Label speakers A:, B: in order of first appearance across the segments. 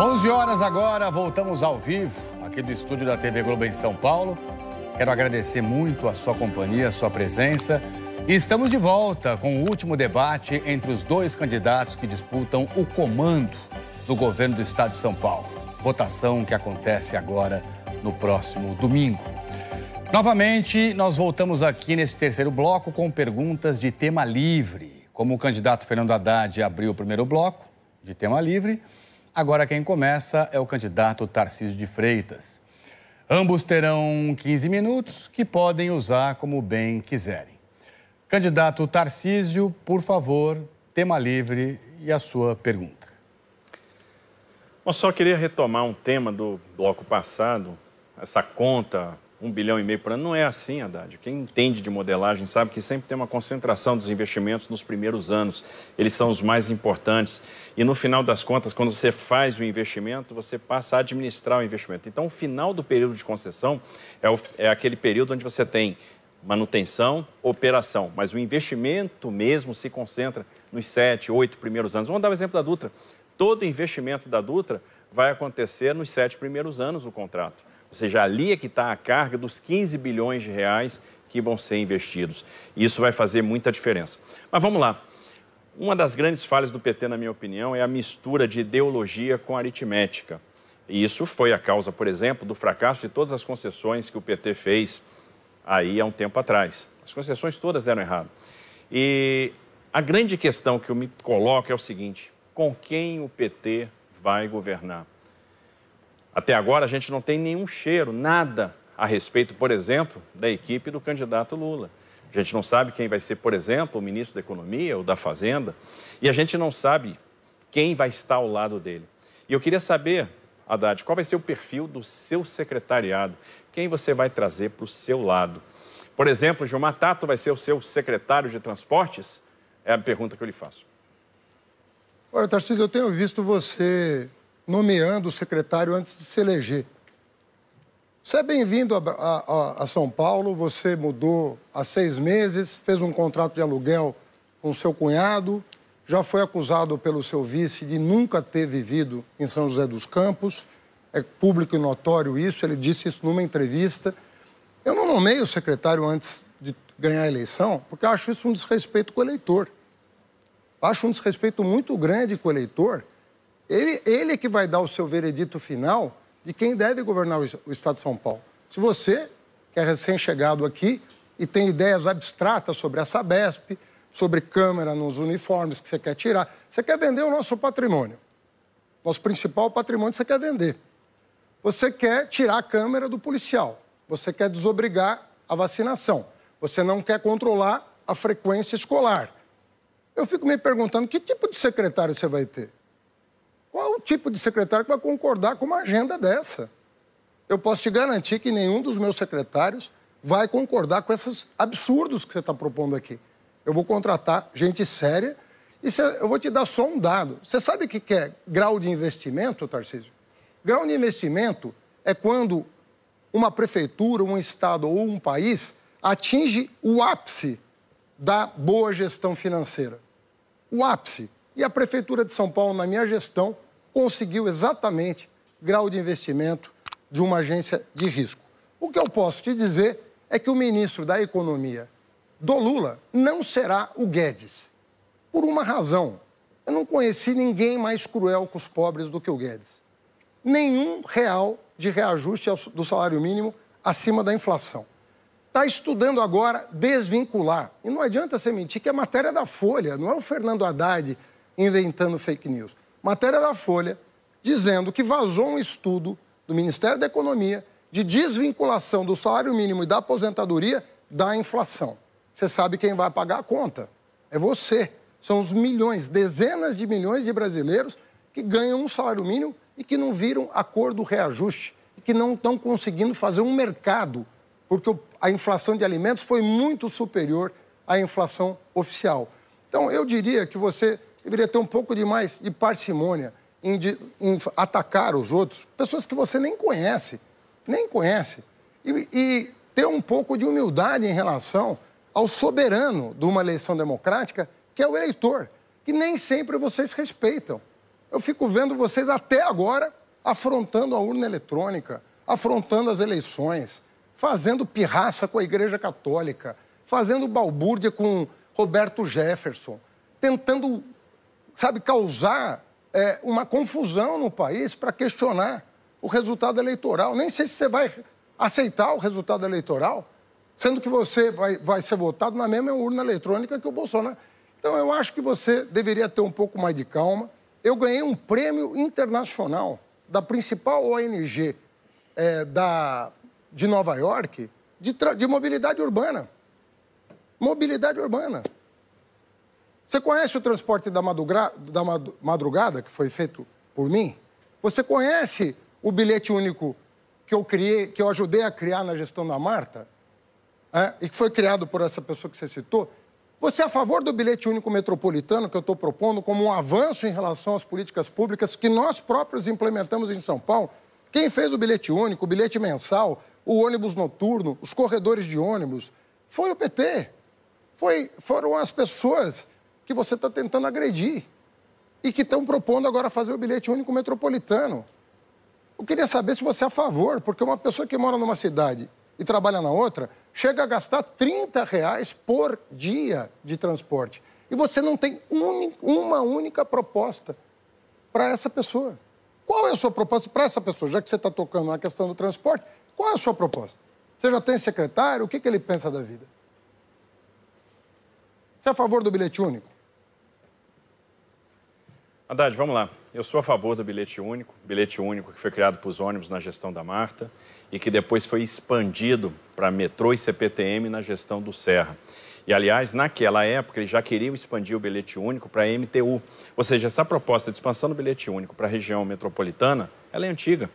A: 11 horas agora, voltamos ao vivo aqui do estúdio da TV Globo em São Paulo. Quero agradecer muito a sua companhia, a sua presença. E estamos de volta com o último debate entre os dois candidatos que disputam o comando do governo do estado de São Paulo. Votação que acontece agora no próximo domingo. Novamente, nós voltamos aqui nesse terceiro bloco com perguntas de tema livre. Como o candidato Fernando Haddad abriu o primeiro bloco de tema livre, Agora quem começa é o candidato Tarcísio de Freitas. Ambos terão 15 minutos que podem usar como bem quiserem. Candidato Tarcísio, por favor, tema livre e a sua pergunta. Eu só queria retomar um tema do bloco passado, essa conta um bilhão e meio por ano. Não é assim, Haddad. Quem entende de modelagem sabe que sempre tem uma concentração dos investimentos nos primeiros anos. Eles são os mais importantes. E no final das contas, quando você faz o investimento, você passa a administrar o investimento. Então, o final do período de concessão é, o, é aquele período onde você tem manutenção, operação. Mas o investimento mesmo se concentra nos sete, oito primeiros anos. Vamos dar o um exemplo da Dutra. Todo investimento da Dutra vai acontecer nos sete primeiros anos do contrato. Ou seja, ali é que está a carga dos 15 bilhões de reais que vão ser investidos. Isso vai fazer muita diferença. Mas vamos lá. Uma das grandes falhas do PT, na minha opinião, é a mistura de ideologia com aritmética. E isso foi a causa, por exemplo, do fracasso de todas as concessões que o PT fez aí há um tempo atrás. As concessões todas deram errado. E a grande questão que eu me coloco é o seguinte: com quem o PT vai governar? Até agora, a gente não tem nenhum cheiro, nada a respeito, por exemplo, da equipe do candidato Lula. A gente não sabe quem vai ser, por exemplo, o ministro da Economia ou da Fazenda, e a gente não sabe quem vai estar ao lado dele. E eu queria saber, Haddad, qual vai ser o perfil do seu secretariado? Quem você vai trazer para o seu lado? Por exemplo, Gilmar Tato vai ser o seu secretário de transportes? É a pergunta que eu lhe faço.
B: Olha, Tarcísio, eu tenho visto você nomeando o secretário antes de se eleger. Você é bem-vindo a, a, a, São Paulo, você mudou há seis meses, fez um contrato de aluguel com seu cunhado, já foi acusado pelo seu vice de nunca ter vivido em São José dos Campos. É público e notório isso, ele disse isso numa entrevista. Eu não nomeio o secretário antes de ganhar a eleição, porque acho isso um desrespeito com o eleitor. Acho um desrespeito muito grande com o eleitor ele, ele é que vai dar o seu veredito final de quem deve governar o, o Estado de São Paulo. Se você, que é recém-chegado aqui e tem ideias abstratas sobre essa BESP, sobre câmera nos uniformes que você quer tirar, você quer vender o nosso patrimônio. Nosso principal patrimônio você quer vender. Você quer tirar a câmera do policial. Você quer desobrigar a vacinação. Você não quer controlar a frequência escolar. Eu fico me perguntando que tipo de secretário você vai ter? Qual o tipo de secretário que vai concordar com uma agenda dessa? Eu posso te garantir que nenhum dos meus secretários vai concordar com esses absurdos que você está propondo aqui. Eu vou contratar gente séria e cê, eu vou te dar só um dado. Você sabe o que, que é grau de investimento, Tarcísio? Grau de investimento é quando uma prefeitura, um estado ou um país atinge o ápice da boa gestão financeira. O ápice. E a Prefeitura de São Paulo, na minha gestão, conseguiu exatamente grau de investimento de uma agência de risco. O que eu posso te dizer é que o ministro da Economia do Lula não será o Guedes. Por uma razão. Eu não conheci ninguém mais cruel com os pobres do que o Guedes. Nenhum real de reajuste do salário mínimo acima da inflação. Está estudando agora desvincular. E não adianta você mentir que é matéria da Folha, não é o Fernando Haddad inventando fake news. Matéria da Folha dizendo que vazou um estudo do Ministério da Economia de desvinculação do salário mínimo e da aposentadoria da inflação. Você sabe quem vai pagar a conta? É você. São os milhões, dezenas de milhões de brasileiros que ganham um salário mínimo e que não viram acordo reajuste e que não estão conseguindo fazer um mercado, porque a inflação de alimentos foi muito superior à inflação oficial. Então, eu diria que você deveria ter um pouco de mais de parcimônia em, de, em atacar os outros, pessoas que você nem conhece, nem conhece, e, e ter um pouco de humildade em relação ao soberano de uma eleição democrática, que é o eleitor, que nem sempre vocês respeitam. Eu fico vendo vocês até agora afrontando a urna eletrônica, afrontando as eleições, fazendo pirraça com a Igreja Católica, fazendo balbúrdia com Roberto Jefferson, tentando sabe, causar é, uma confusão no país para questionar o resultado eleitoral. Nem sei se você vai aceitar o resultado eleitoral, sendo que você vai, vai ser votado na mesma urna eletrônica que o Bolsonaro. Então, eu acho que você deveria ter um pouco mais de calma. Eu ganhei um prêmio internacional da principal ONG é, da, de Nova York de, de mobilidade urbana. Mobilidade urbana. Você conhece o transporte da, da madrugada, que foi feito por mim? Você conhece o bilhete único que eu criei, que eu ajudei a criar na gestão da Marta? É? e que foi criado por essa pessoa que você citou? Você é a favor do bilhete único metropolitano que eu estou propondo como um avanço em relação às políticas públicas que nós próprios implementamos em São Paulo? Quem fez o bilhete único, o bilhete mensal, o ônibus noturno, os corredores de ônibus, foi o PT. Foi, foram as pessoas que você está tentando agredir e que estão propondo agora fazer o bilhete único metropolitano. Eu queria saber se você é a favor, porque uma pessoa que mora numa cidade e trabalha na outra chega a gastar 30 reais por dia de transporte. E você não tem un... uma única proposta para essa pessoa. Qual é a sua proposta para essa pessoa? Já que você está tocando na questão do transporte, qual é a sua proposta? Você já tem secretário? O que, que ele pensa da vida? Você é a favor do bilhete único?
A: Haddad, vamos lá. Eu sou a favor do bilhete único, bilhete único que foi criado para os ônibus na gestão da Marta e que depois foi expandido para metrô e CPTM na gestão do Serra. E, aliás, naquela época, eles já queriam expandir o bilhete único para a MTU. Ou seja, essa proposta de expansão do bilhete único para a região metropolitana, ela é antiga.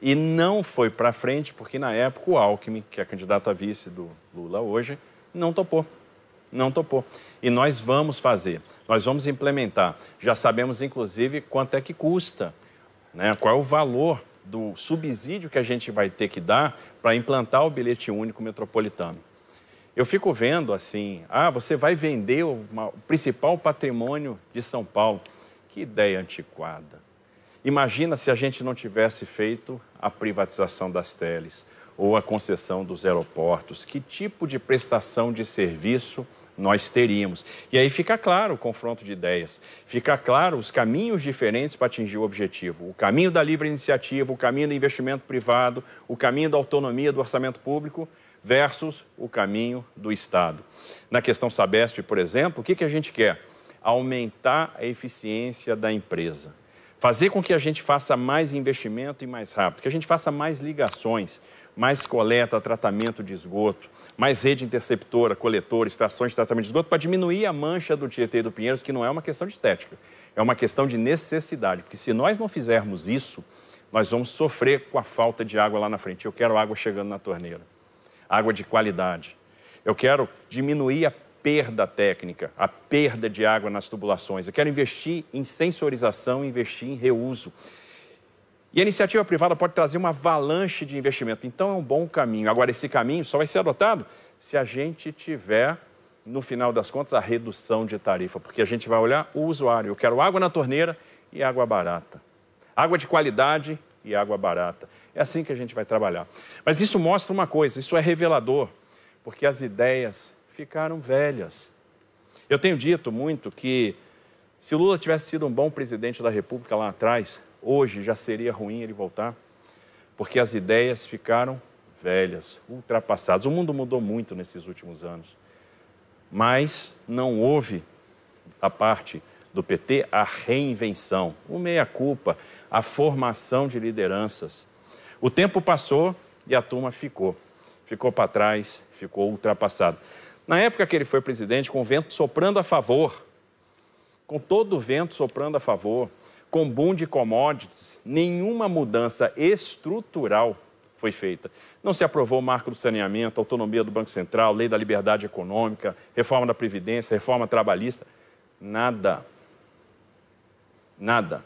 A: E não foi para frente porque, na época, o Alckmin, que é candidato a vice do Lula hoje, não topou não topou. E nós vamos fazer, nós vamos implementar. Já sabemos, inclusive, quanto é que custa, né? qual é o valor do subsídio que a gente vai ter que dar para implantar o bilhete único metropolitano. Eu fico vendo assim, ah, você vai vender o principal patrimônio de São Paulo. Que ideia antiquada. Imagina se a gente não tivesse feito a privatização das teles ou a concessão dos aeroportos. Que tipo de prestação de serviço nós teríamos. E aí fica claro o confronto de ideias, fica claro os caminhos diferentes para atingir o objetivo: o caminho da livre iniciativa, o caminho do investimento privado, o caminho da autonomia do orçamento público versus o caminho do Estado. Na questão Sabesp, por exemplo, o que, que a gente quer? Aumentar a eficiência da empresa fazer com que a gente faça mais investimento e mais rápido, que a gente faça mais ligações, mais coleta, tratamento de esgoto, mais rede interceptora, coletora, estações de tratamento de esgoto, para diminuir a mancha do Tietê e do Pinheiros, que não é uma questão de estética, é uma questão de necessidade, porque se nós não fizermos isso, nós vamos sofrer com a falta de água lá na frente. Eu quero água chegando na torneira, água de qualidade. Eu quero diminuir a perda técnica, a perda de água nas tubulações. Eu quero investir em sensorização, investir em reuso. E a iniciativa privada pode trazer uma avalanche de investimento. Então é um bom caminho. Agora, esse caminho só vai ser adotado se a gente tiver, no final das contas, a redução de tarifa, porque a gente vai olhar o usuário. Eu quero água na torneira e água barata. Água de qualidade e água barata. É assim que a gente vai trabalhar. Mas isso mostra uma coisa, isso é revelador, porque as ideias ficaram velhas. Eu tenho dito muito que se Lula tivesse sido um bom presidente da República lá atrás, hoje já seria ruim ele voltar, porque as ideias ficaram velhas, ultrapassadas. O mundo mudou muito nesses últimos anos, mas não houve a parte do PT a reinvenção, o meia-culpa, a formação de lideranças. O tempo passou e a turma ficou. Ficou para trás, ficou ultrapassada. Na época que ele foi presidente, com o vento soprando a favor, com todo o vento soprando a favor, com boom de commodities, nenhuma mudança estrutural foi feita. Não se aprovou o marco do saneamento, autonomia do Banco Central, lei da liberdade econômica, reforma da Previdência, reforma trabalhista. Nada. Nada.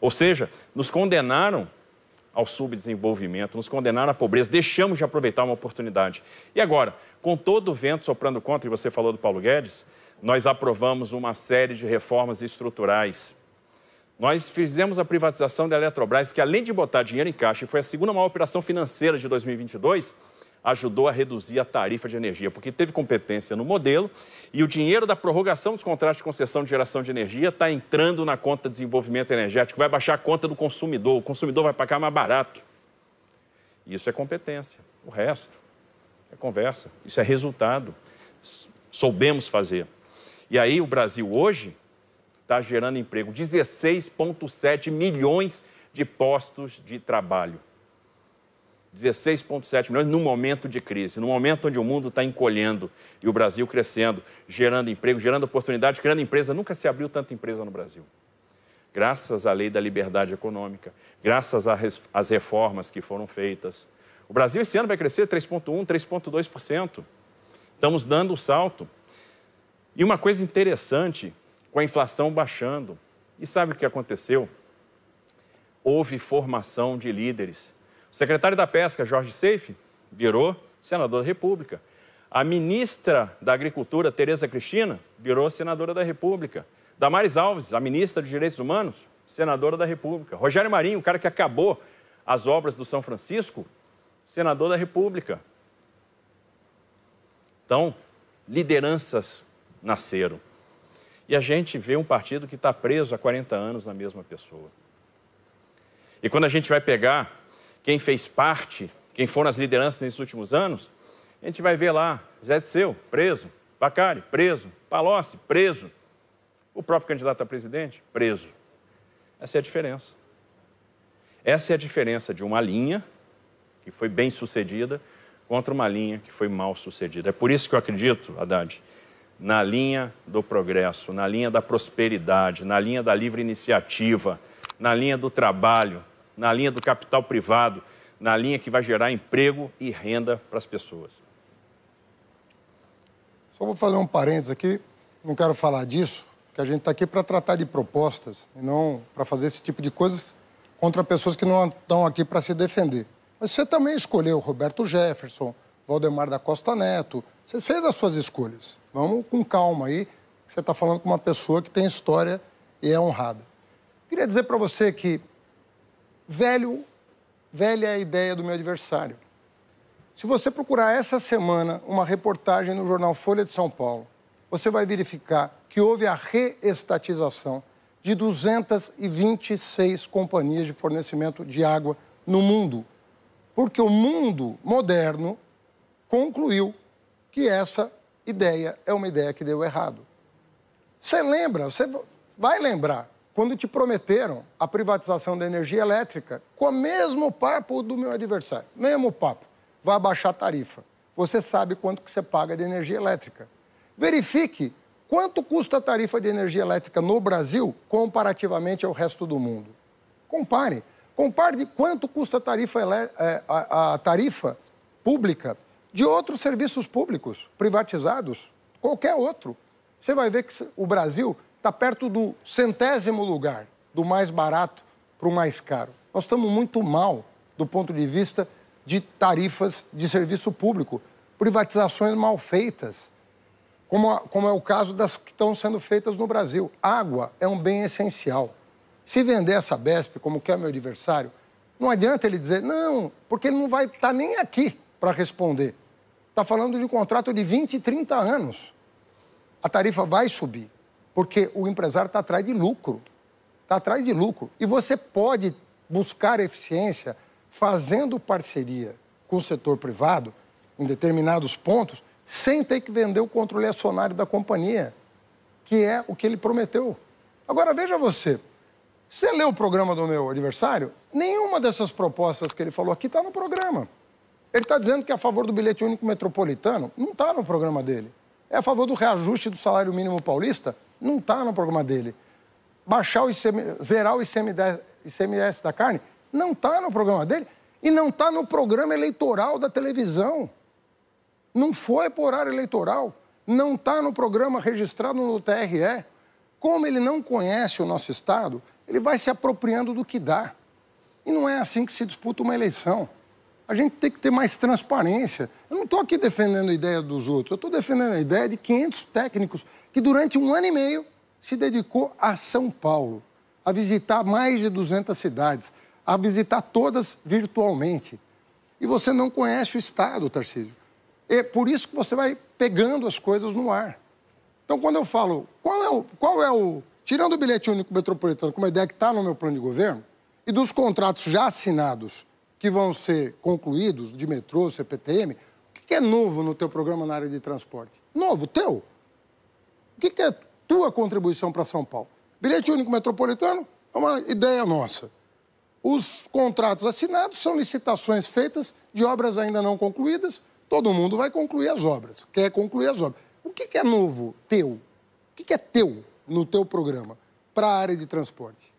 A: Ou seja, nos condenaram ao subdesenvolvimento, nos condenaram à pobreza, deixamos de aproveitar uma oportunidade. E agora, com todo o vento soprando contra, e você falou do Paulo Guedes, nós aprovamos uma série de reformas estruturais. Nós fizemos a privatização da Eletrobras, que além de botar dinheiro em caixa, foi a segunda maior operação financeira de 2022, ajudou a reduzir a tarifa de energia, porque teve competência no modelo e o dinheiro da prorrogação dos contratos de concessão de geração de energia está entrando na conta de desenvolvimento energético, vai baixar a conta do consumidor, o consumidor vai pagar mais barato. Isso é competência. O resto é conversa, isso é resultado. Soubemos fazer. E aí o Brasil hoje está gerando emprego, 16,7 milhões de postos de trabalho. 16,7 milhões num momento de crise, num momento onde o mundo está encolhendo e o Brasil crescendo, gerando emprego, gerando oportunidade, criando empresa. Nunca se abriu tanta empresa no Brasil. Graças à lei da liberdade econômica, graças às reformas que foram feitas. O Brasil esse ano vai crescer 3,1%, 3,2%. Estamos dando o um salto. E uma coisa interessante, com a inflação baixando, e sabe o que aconteceu? Houve formação de líderes o secretário da Pesca, Jorge Seife, virou senador da República. A ministra da Agricultura, Tereza Cristina, virou senadora da República. Damares Alves, a ministra dos Direitos Humanos, senadora da República. Rogério Marinho, o cara que acabou as obras do São Francisco, senador da República. Então, lideranças nasceram. E a gente vê um partido que está preso há 40 anos na mesma pessoa. E quando a gente vai pegar quem fez parte, quem foram as lideranças nesses últimos anos, a gente vai ver lá Zé Seu preso, Bacari, preso, Palocci, preso, o próprio candidato a presidente, preso. Essa é a diferença. Essa é a diferença de uma linha que foi bem sucedida contra uma linha que foi mal sucedida. É por isso que eu acredito, Haddad, na linha do progresso, na linha da prosperidade, na linha da livre iniciativa, na linha do trabalho, na linha do capital privado, na linha que vai gerar emprego e renda para as pessoas.
B: Só vou fazer um parênteses aqui, não quero falar disso, porque a gente está aqui para tratar de propostas e não para fazer esse tipo de coisas contra pessoas que não estão aqui para se defender. Mas você também escolheu Roberto Jefferson, Valdemar da Costa Neto, você fez as suas escolhas. Vamos com calma aí, você está falando com uma pessoa que tem história e é honrada. Queria dizer para você que Velho, velha é a ideia do meu adversário. Se você procurar essa semana uma reportagem no jornal Folha de São Paulo, você vai verificar que houve a reestatização de 226 companhias de fornecimento de água no mundo. Porque o mundo moderno concluiu que essa ideia é uma ideia que deu errado. Você lembra, você vai lembrar quando te prometeram a privatização da energia elétrica com o mesmo papo do meu adversário. Mesmo papo. Vai abaixar a tarifa. Você sabe quanto que você paga de energia elétrica. Verifique quanto custa a tarifa de energia elétrica no Brasil comparativamente ao resto do mundo. Compare. Compare de quanto custa a tarifa, é, a tarifa pública de outros serviços públicos privatizados, qualquer outro. Você vai ver que o Brasil está perto do centésimo lugar, do mais barato para o mais caro. Nós estamos muito mal do ponto de vista de tarifas de serviço público, privatizações mal feitas, como, a, como é o caso das que estão sendo feitas no Brasil. Água é um bem essencial. Se vender essa BESP, como quer é meu adversário, não adianta ele dizer não, porque ele não vai estar tá nem aqui para responder. Está falando de um contrato de 20, 30 anos. A tarifa vai subir. Porque o empresário está atrás de lucro. Está atrás de lucro. E você pode buscar eficiência fazendo parceria com o setor privado em determinados pontos, sem ter que vender o controle acionário da companhia, que é o que ele prometeu. Agora, veja você. Você leu o programa do meu adversário? Nenhuma dessas propostas que ele falou aqui está no programa. Ele está dizendo que é a favor do bilhete único metropolitano? Não está no programa dele. É a favor do reajuste do salário mínimo paulista? Não está no programa dele. Baixar o ICM, zerar o ICMS, ICMS da carne, não está no programa dele e não está no programa eleitoral da televisão. Não foi por horário eleitoral, não está no programa registrado no TRE. Como ele não conhece o nosso Estado, ele vai se apropriando do que dá. E não é assim que se disputa uma eleição a gente tem que ter mais transparência. Eu não estou aqui defendendo a ideia dos outros, eu estou defendendo a ideia de 500 técnicos que durante um ano e meio se dedicou a São Paulo, a visitar mais de 200 cidades, a visitar todas virtualmente. E você não conhece o Estado, Tarcísio. É por isso que você vai pegando as coisas no ar. Então, quando eu falo, qual é o. Qual é o tirando o bilhete único metropolitano, como a ideia que está no meu plano de governo, e dos contratos já assinados que vão ser concluídos, de metrô, CPTM, o que é novo no teu programa na área de transporte? Novo, teu? O que é tua contribuição para São Paulo? Bilhete único metropolitano é uma ideia nossa. Os contratos assinados são licitações feitas de obras ainda não concluídas. Todo mundo vai concluir as obras, quer concluir as obras. O que é novo teu? O que é teu no teu programa para a área de transporte?